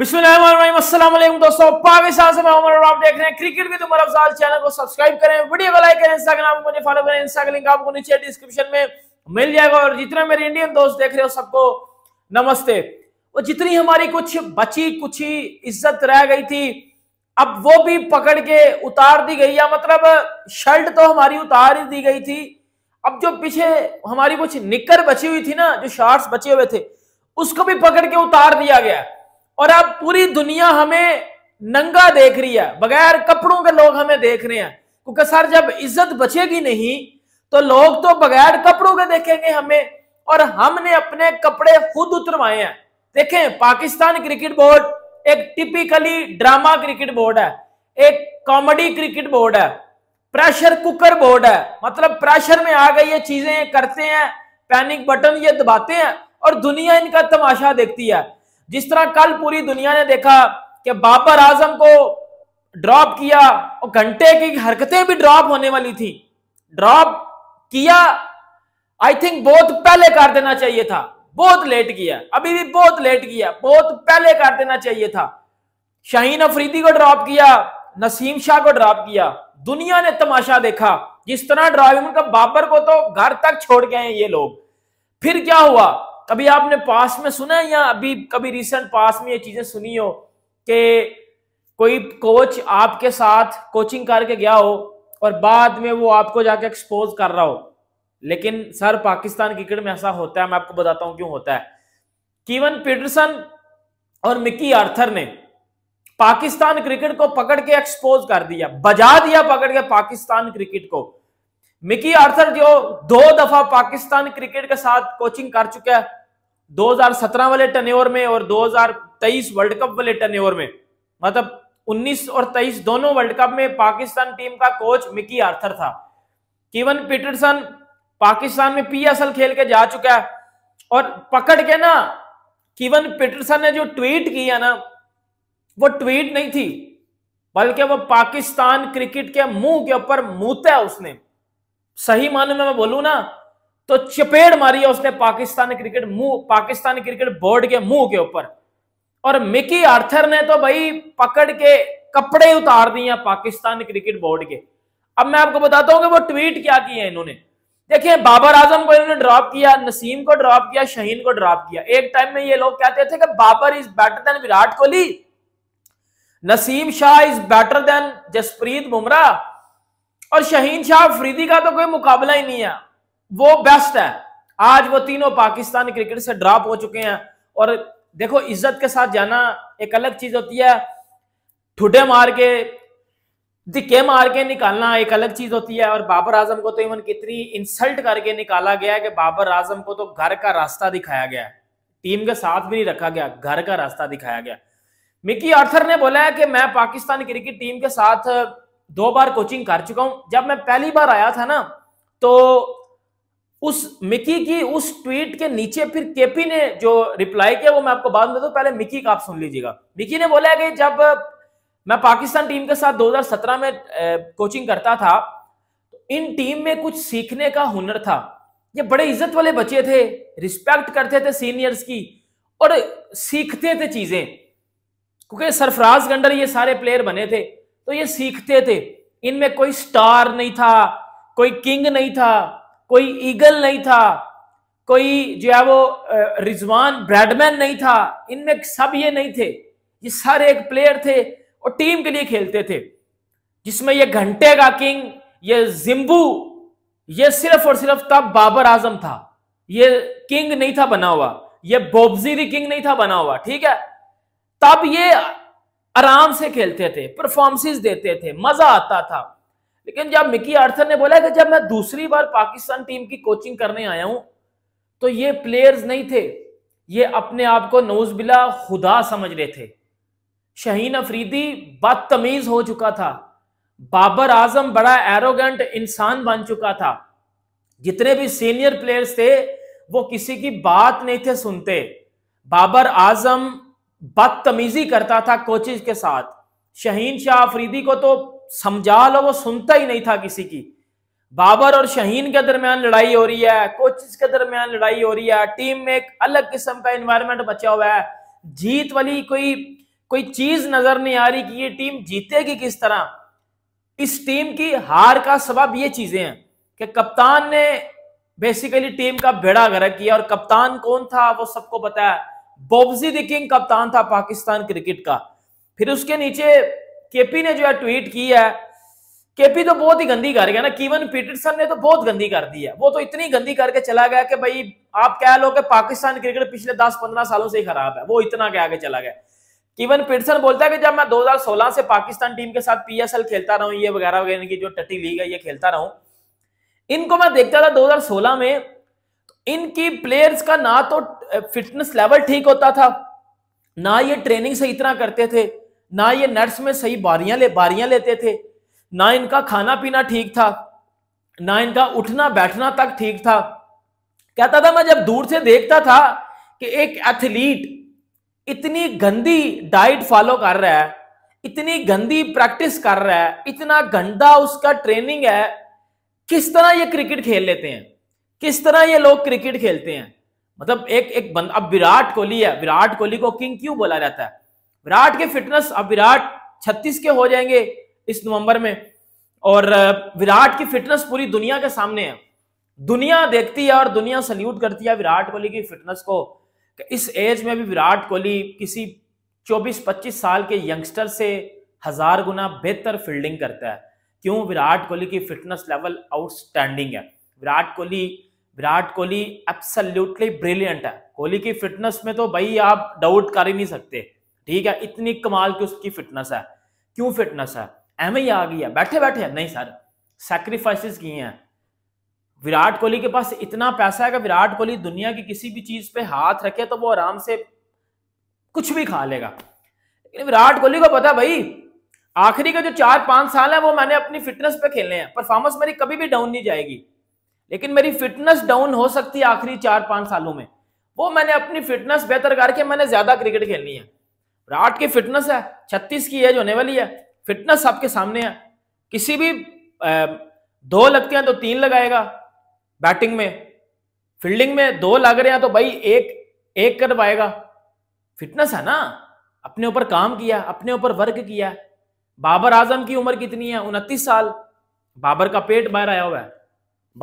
दोस्तों पाकिस्तान से को सब्सक्राइब करें मिल जाएगा और जितने मेरे इंडियन दोस्त देख रहे हो सबको नमस्ते जितनी हमारी कुछ बची कुछ ही इज्जत रह गई थी अब वो भी पकड़ के उतार दी गई या मतलब शर्ट तो हमारी उतार ही दी गई थी अब जो पीछे हमारी कुछ निकर बची हुई थी ना जो शार्ट बचे हुए थे उसको भी पकड़ के उतार दिया गया और अब पूरी दुनिया हमें नंगा देख रही है बगैर कपड़ों के लोग हमें देख रहे हैं क्योंकि सर जब इज्जत बचेगी नहीं तो लोग तो बगैर कपड़ों के देखेंगे हमें और हमने अपने कपड़े खुद उतरवाए हैं देखें पाकिस्तान क्रिकेट बोर्ड एक टिपिकली ड्रामा क्रिकेट बोर्ड है एक कॉमेडी क्रिकेट बोर्ड है प्रेशर कुकर बोर्ड है मतलब प्रेशर में आ गई ये चीजें करते हैं पैनिक बटन ये दबाते हैं और दुनिया इनका तमाशा देखती है जिस तरह कल पूरी दुनिया ने देखा कि बाबर आजम को ड्रॉप किया और घंटे की हरकतें भी ड्रॉप होने वाली थी ड्रॉप किया आई थिंक बहुत पहले कर देना चाहिए था बहुत लेट किया अभी भी बहुत लेट किया बहुत पहले कर देना चाहिए था शाहीन अफरीदी को ड्रॉप किया नसीम शाह को ड्रॉप किया दुनिया ने तमाशा देखा जिस तरह ड्राइविंग का बाबर को तो घर तक छोड़ गए ये लोग फिर क्या हुआ कभी आपने पास में सुना है या अभी कभी रिसेंट पास में ये चीजें सुनी हो कि कोई कोच आपके साथ कोचिंग करके गया हो और बाद में वो आपको जाके एक्सपोज कर रहा हो लेकिन सर पाकिस्तान क्रिकेट में ऐसा होता है मैं आपको बताता हूं क्यों होता है कीवन पीटरसन और मिकी आर्थर ने पाकिस्तान क्रिकेट को पकड़ के एक्सपोज कर दिया बजा दिया पकड़ के पाकिस्तान क्रिकेट को मिकी आर्थर जो दो दफा पाकिस्तान क्रिकेट के साथ कोचिंग कर चुका है 2017 वाले टर्न में और 2023 वर्ल्ड कप वाले टर्न में मतलब 19 और 23 दोनों वर्ल्ड कप में पाकिस्तान टीम का कोच मिकी आर्थर था किवन पीटरसन पाकिस्तान में पीएसएल खेल के जा चुका है और पकड़ के ना किवन पीटरसन ने जो ट्वीट किया ना वो ट्वीट नहीं थी बल्कि वो पाकिस्तान क्रिकेट के मुंह के ऊपर मूता है उसने सही माने में मैं बोलू ना तो चपेड़ मारी उसने पाकिस्तान क्रिकेट मुंह पाकिस्तान क्रिकेट बोर्ड के मुंह के ऊपर और मिकी आर्थर ने तो भाई पकड़ के कपड़े उतार दिए पाकिस्तान क्रिकेट बोर्ड के अब मैं आपको बताता हूं कि वो ट्वीट क्या किया इन्होंने देखिए बाबर आजम को इन्होंने ड्रॉप किया नसीम को ड्रॉप किया शहीन को ड्रॉप किया एक टाइम में ये लोग कहते थे कि Babar is better than Virat Kohli Naseem Shah is better than Jasprit Bumrah और शहीन शाह फ्रीदी का तो कोई मुकाबला ही नहीं है वो बेस्ट है आज वो तीनों पाकिस्तान क्रिकेट से ड्रॉप हो चुके हैं और देखो इज्जत के साथ जाना एक अलग चीज होती है ठुडे मार के धिक्के मार के निकालना एक अलग चीज होती है और बाबर आजम को तो इवन कितनी इंसल्ट करके निकाला गया है कि बाबर आजम को तो घर का रास्ता दिखाया गया टीम के साथ भी नहीं रखा गया घर का रास्ता दिखाया गया मिकी आर्थर ने बोला है कि मैं पाकिस्तान क्रिकेट टीम के साथ दो बार कोचिंग कर चुका हूं जब मैं पहली बार आया था ना तो उस मिकी की उस ट्वीट के नीचे फिर केपी ने जो रिप्लाई किया वो मैं आपको बाद में पहले मिकी का आप सुन लीजिएगा मिकी ने बोला कि जब मैं पाकिस्तान टीम के साथ 2017 में कोचिंग करता था तो इन टीम में कुछ सीखने का हुनर था ये बड़े इज्जत वाले बच्चे थे रिस्पेक्ट करते थे सीनियर्स की और सीखते थे चीजें क्योंकि सरफराज गंडर ये सारे प्लेयर बने थे तो ये सीखते थे इनमें कोई स्टार नहीं था कोई किंग नहीं था कोई ईगल नहीं था कोई जो है वो रिजवान ब्रैडमैन नहीं था इनमें सब ये नहीं थे ये सारे एक प्लेयर थे और टीम के लिए खेलते थे जिसमें ये घंटे का किंग ये जिम्बू ये सिर्फ और सिर्फ तब बाबर आजम था ये किंग नहीं था बना हुआ ये भी किंग नहीं था बना हुआ ठीक है तब ये आराम से खेलते थे परफॉर्मेंसेस देते थे मजा आता था लेकिन जब मिकी आर्थर ने बोला कि जब मैं दूसरी बार पाकिस्तान टीम की कोचिंग करने आया हूं तो ये प्लेयर्स नहीं थे ये अपने आप को नौज बिला खुदा समझ रहे थे शहीन अफरीदी बदतमीज हो चुका था बाबर आजम बड़ा एरोगेंट इंसान बन चुका था जितने भी सीनियर प्लेयर्स थे वो किसी की बात नहीं थे सुनते बाबर आजम बदतमीजी करता था कोचिज के साथ शहीन शाह अफरीदी को तो समझा लो वो सुनता ही नहीं था किसी की बाबर और शहीन के दरमियान लड़ाई हो रही है कोचिज के दरमियान लड़ाई हो रही है टीम में एक अलग किस्म का इन्वायरमेंट बचा हुआ है जीत वाली कोई कोई चीज नजर नहीं आ रही कि ये टीम जीतेगी किस तरह इस टीम की हार का सबब ये चीजें हैं कि कप्तान ने बेसिकली टीम का बेड़ा गर्क किया और कप्तान कौन था वो सबको बताया बॉब्जी द किंग कप्तान था पाकिस्तान क्रिकेट का फिर उसके नीचे केपी ने जो है ट्वीट की है केपी तो बहुत ही गंदी कर गया ना कीवन पीटरसन ने तो बहुत गंदी कर दी है वो तो इतनी गंदी करके चला गया कि भाई आप कह लो कि पाकिस्तान क्रिकेट पिछले 10-15 सालों से ही खराब है वो इतना कह के चला गया कीवन पीटरसन बोलता है कि जब मैं 2016 से पाकिस्तान टीम के साथ पीएसएल खेलता रहा ये वगैरह वगैरह की जो टटी लीग है ये खेलता रहा इनको मैं देखता था दो में तो इनकी प्लेयर्स का ना तो फिटनेस लेवल ठीक होता था ना ये ट्रेनिंग से इतना करते थे ना ये नर्स में सही बारियां ले बारियां लेते थे ना इनका खाना पीना ठीक था ना इनका उठना बैठना तक ठीक था कहता था मैं जब दूर से देखता था कि एक एथलीट इतनी गंदी डाइट फॉलो कर रहा है इतनी गंदी प्रैक्टिस कर रहा है इतना गंदा उसका ट्रेनिंग है किस तरह ये क्रिकेट खेल लेते हैं किस तरह ये लोग क्रिकेट खेलते हैं मतलब एक एक बंद अब विराट कोहली है विराट कोहली को किंग क्यों बोला जाता है विराट के फिटनेस अब विराट 36 के हो जाएंगे इस नवंबर में और विराट की फिटनेस पूरी दुनिया के सामने है दुनिया देखती है और दुनिया सल्यूट करती है विराट कोहली की फिटनेस को इस एज में भी विराट कोहली किसी 24-25 साल के यंगस्टर से हजार गुना बेहतर फील्डिंग करता है क्यों विराट कोहली की फिटनेस लेवल आउटस्टैंडिंग है विराट कोहली विराट कोहली एब्सल्यूटली ब्रिलियंट है कोहली की फिटनेस में तो भाई आप डाउट कर ही नहीं सकते ठीक है इतनी कमाल की उसकी फिटनेस है क्यों फिटनेस है एम ही आ गई है बैठे बैठे नहीं सर सेक्रीफाइसिस किए हैं विराट कोहली के पास इतना पैसा है कि विराट कोहली दुनिया की किसी भी चीज पे हाथ रखे तो वो आराम से कुछ भी खा लेगा लेकिन विराट कोहली को पता भाई आखिरी का जो चार पांच साल है वो मैंने अपनी फिटनेस पे खेलने हैं परफॉर्मेंस मेरी कभी भी डाउन नहीं जाएगी लेकिन मेरी फिटनेस डाउन हो सकती है आखिरी चार पांच सालों में वो मैंने अपनी फिटनेस बेहतर करके मैंने ज्यादा क्रिकेट खेलनी है विराट की फिटनेस है छत्तीस की एज होने वाली है फिटनेस आपके सामने है किसी भी दो लगते हैं तो तीन लगाएगा बैटिंग में फील्डिंग में दो लग रहे हैं तो भाई एक एक कर पाएगा फिटनेस है ना अपने ऊपर काम किया अपने ऊपर वर्क किया बाबर आजम की उम्र कितनी है उनतीस साल बाबर का पेट बाहर आया हुआ है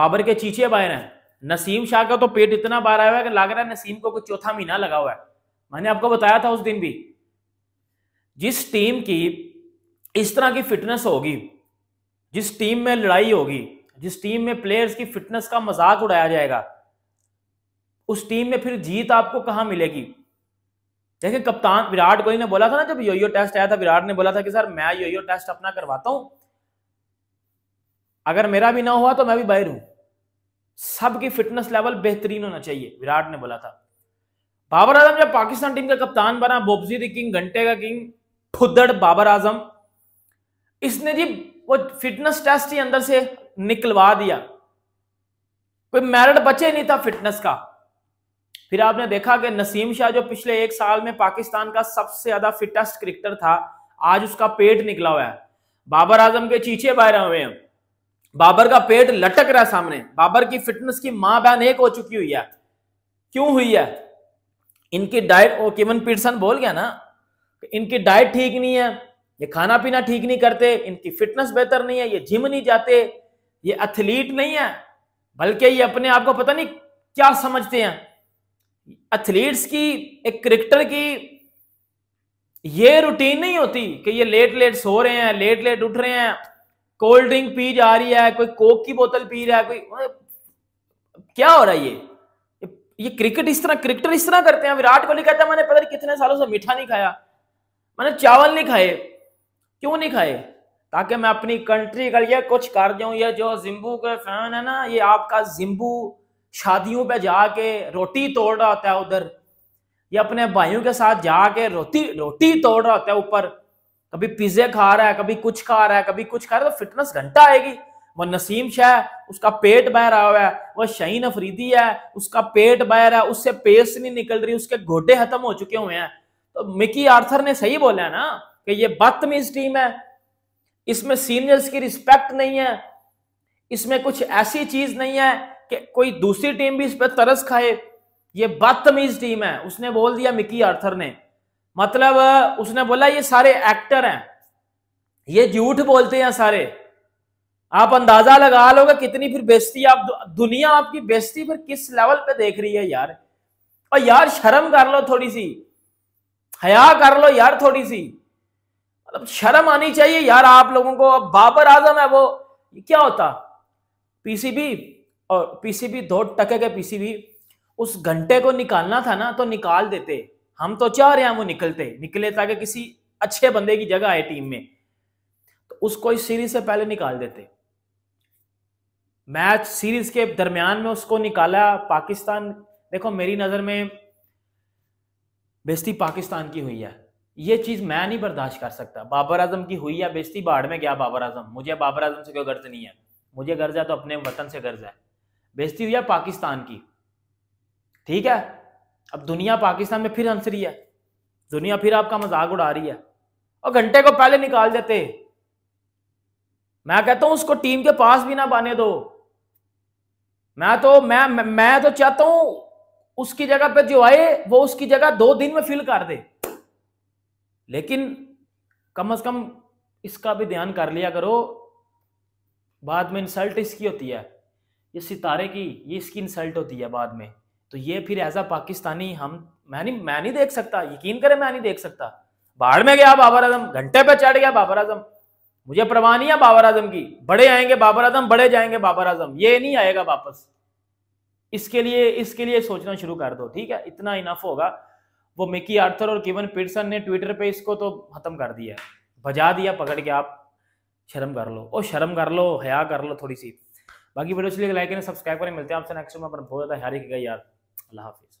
बाबर के चीचे बाहर हैं नसीम शाह का तो पेट इतना बाहर आया हुआ है कि लग रहा है नसीम को कोई चौथा महीना लगा हुआ है मैंने आपको बताया था उस दिन भी जिस टीम की इस तरह की फिटनेस होगी जिस टीम में लड़ाई होगी जिस टीम में प्लेयर्स की फिटनेस का मजाक उड़ाया जाएगा उस टीम में फिर जीत आपको कहां मिलेगी देखिए कप्तान विराट कोहली ने बोला था ना जब योयो टेस्ट आया था विराट ने बोला था कि सर मैं योयो टेस्ट अपना करवाता हूं अगर मेरा भी ना हुआ तो मैं भी बाहर हूं सबकी फिटनेस लेवल बेहतरीन होना चाहिए विराट ने बोला था बाबर आजम जब पाकिस्तान टीम का कप्तान बना बोबजी द किंग घंटे का किंग खुदड़ बाबर आजम इसने जी वो फिटनेस टेस्ट ही अंदर से निकलवा दिया कोई मैरिट बचे नहीं था फिटनेस का फिर आपने देखा कि नसीम शाह जो पिछले एक साल में पाकिस्तान का सबसे ज्यादा फिटेस्ट क्रिकेटर था आज उसका पेट निकला हुआ है बाबर आजम के चीचे बाहर हुए हैं बाबर का पेट लटक रहा है सामने बाबर की फिटनेस की मां बहन एक हो चुकी हुई है क्यों हुई है इनकी डाइट ओ किमन पीटसन बोल गया ना इनकी डाइट ठीक नहीं है ये खाना पीना ठीक नहीं करते इनकी फिटनेस बेहतर नहीं है ये जिम नहीं जाते ये एथलीट नहीं है बल्कि ये अपने आप को पता नहीं क्या समझते हैं एथलीट्स की एक क्रिकेटर की ये रूटीन नहीं होती कि ये लेट लेट सो रहे हैं लेट लेट उठ रहे हैं कोल्ड ड्रिंक पी जा रही है कोई कोक की बोतल पी रहा है कोई क्या हो रहा है ये ये क्रिकेट इस तरह क्रिकेटर इस तरह करते हैं विराट कोहली कहता है मैंने पता नहीं कितने सालों से मीठा नहीं खाया मैंने चावल नहीं खाए क्यों नहीं खाए ताकि मैं अपनी कंट्री का यह कुछ कर दूँ ये जो जिम्बू के फैन है ना ये आपका जिम्बू शादियों पे जाके रोटी तोड़ रहा होता है उधर ये अपने भाइयों के साथ जाके रोटी रोटी तोड़ रहा होता है ऊपर कभी पिज्जे खा रहा है कभी कुछ खा रहा है कभी कुछ खा रहा है तो फिटनेस घंटा आएगी वो नसीम शाह उसका पेट बह रहा हुआ है वो शहीन अफरीदी है उसका पेट बह रहा है उससे पेस्ट नहीं निकल रही उसके घोटे खत्म हो चुके हुए हैं मिकी आर्थर ने सही बोला ना कि ये बदतमीज टीम है इसमें सीनियर्स की रिस्पेक्ट नहीं है इसमें कुछ ऐसी चीज नहीं है कि कोई दूसरी टीम भी इस पर तरस खाए ये बदतमीज टीम है उसने बोल दिया मिकी आर्थर ने मतलब उसने बोला ये सारे एक्टर हैं ये झूठ बोलते हैं सारे आप अंदाजा लगा लोगे कितनी फिर बेस्ती आप दुनिया आपकी बेस्ती फिर किस लेवल पे देख रही है यार और यार शर्म कर लो थोड़ी सी हया कर लो यार थोड़ी सी मतलब शर्म आनी चाहिए यार आप लोगों को अब बाबर आजम है वो क्या होता पीसीबी और पीसीबी दो टके के पीसीबी उस घंटे को निकालना था ना तो निकाल देते हम तो चाह रहे हैं वो निकलते निकले ताकि किसी अच्छे बंदे की जगह आए टीम में तो उसको इस सीरीज से पहले निकाल देते मैच सीरीज के दरमियान में उसको निकाला पाकिस्तान देखो मेरी नज़र में बेस्ती पाकिस्तान की हुई है ये चीज़ मैं नहीं बर्दाश्त कर सकता बाबर आजम की हुई है बेस्ती बाढ़ में गया बाबर आजम मुझे बाबर आजम से कोई गर्ज नहीं है मुझे गर्ज है तो अपने वतन से गर्ज है बेस्ती हुई है पाकिस्तान की ठीक है अब दुनिया पाकिस्तान में फिर हंस रही है दुनिया फिर आपका मजाक उड़ा रही है और घंटे को पहले निकाल देते मैं कहता हूं उसको टीम के पास भी ना पाने दो मैं तो मैं मैं तो चाहता हूं उसकी जगह पे जो आए वो उसकी जगह दो दिन में फिल कर दे लेकिन कम से कम इसका भी ध्यान कर लिया करो बाद में इंसल्ट इसकी होती है ये सितारे की ये इसकी इंसल्ट होती है बाद में तो ये फिर एज अ पाकिस्तानी हम मैं नहीं मैं नहीं देख सकता यकीन करें मैं नहीं देख सकता बाढ़ में गया बाबर आजम घंटे पे चढ़ गया बाबर आजम मुझे परवाह नहीं है बाबर आजम की बड़े आएंगे बाबर आजम बड़े जाएंगे बाबर आजम ये नहीं आएगा वापस इसके लिए इसके लिए सोचना शुरू कर दो ठीक है इतना इनफ होगा वो मिकी आर्थर और केवन पिटसन ने ट्विटर पे इसको तो खत्म कर दिया भजा दिया पकड़ के आप शर्म कर लो ओ शर्म कर लो हया कर लो थोड़ी सी बाकी वीडियो इसलिए लाइक करें सब्सक्राइब करें मिलते हैं आपसे नेक्स्ट में बहुत ज़्यादा की गई यार अल्लाह हाफिज़